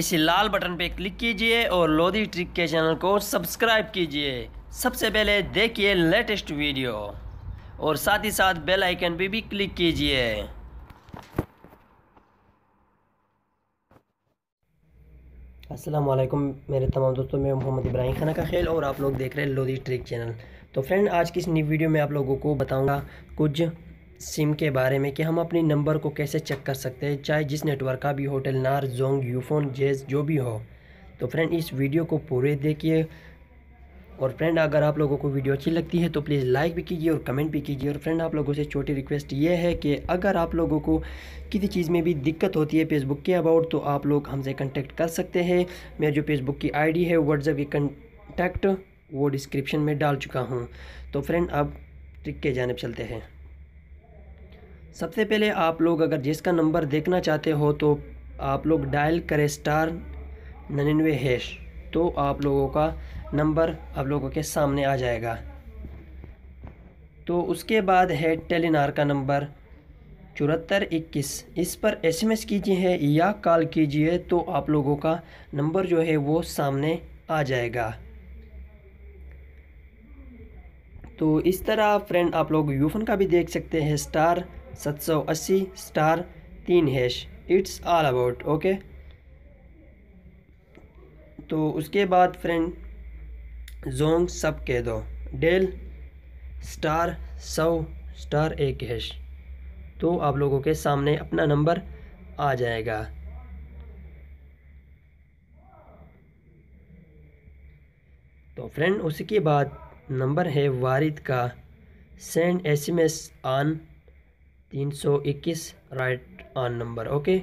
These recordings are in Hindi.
इसी लाल बटन पर क्लिक कीजिए और लोधी ट्रिक के चैनल को सब्सक्राइब कीजिए सबसे पहले देखिए लेटेस्ट वीडियो और साथ ही साथ बेल आइकन पर भी क्लिक कीजिए अस्सलाम वालेकुम मेरे तमाम दोस्तों मैं मोहम्मद इब्राहिम खाना का खेल और आप लोग देख रहे हैं लोधी ट्रिक चैनल तो फ्रेंड आज की इस न्यू वीडियो में आप लोगों को बताऊंगा कुछ सिम के बारे में कि हम अपने नंबर को कैसे चेक कर सकते हैं चाहे जिस नेटवर्क का भी होटल नार जोंग यूफोन जेज जो भी हो तो फ्रेंड इस वीडियो को पूरे देखिए और फ्रेंड अगर आप लोगों को वीडियो अच्छी लगती है तो प्लीज़ लाइक भी कीजिए और कमेंट भी कीजिए और फ्रेंड आप लोगों से छोटी रिक्वेस्ट ये है कि अगर आप लोगों को किसी चीज़ में भी दिक्कत होती है फेसबुक के अबाउट तो आप लोग हमसे कंटेक्ट कर सकते हैं मेरा जो फेसबुक की आईडी है व्हाट्सएप की कंटेक्ट वो डिस्क्रिप्शन में डाल चुका हूँ तो फ्रेंड अब ट्रिक के जानब चलते हैं सबसे पहले आप लोग अगर जिसका नंबर देखना चाहते हो तो आप लोग डायल करें स्टार नन्यानवे हैश तो आप लोगों का नंबर आप लोगों के सामने आ जाएगा तो उसके बाद है टेलीनार का नंबर चौहत्तर इक्कीस इस पर एसएमएस कीजिए है या कॉल कीजिए तो आप लोगों का नंबर जो है वो सामने आ जाएगा तो इस तरह फ्रेंड आप लोग यूफन का भी देख सकते हैं स्टार अस्सी स्टार तीन hash it's all about okay तो उसके बाद फ्रेंड जोंग सब कह दो डेल स्टार सौ स्टार एक हैश तो आप लोगों के सामने अपना नंबर आ जाएगा तो फ्रेंड उसके बाद नंबर है वारिद का send S M S on तीन सौ इक्कीस राइट ऑन नंबर ओके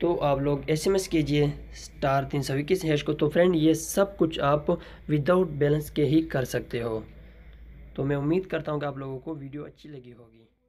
तो आप लोग एसएमएस कीजिए स्टार तीन सौ इक्कीस हैश को तो फ्रेंड ये सब कुछ आप विदाउट बैलेंस के ही कर सकते हो तो मैं उम्मीद करता हूँ कि आप लोगों को वीडियो अच्छी लगी होगी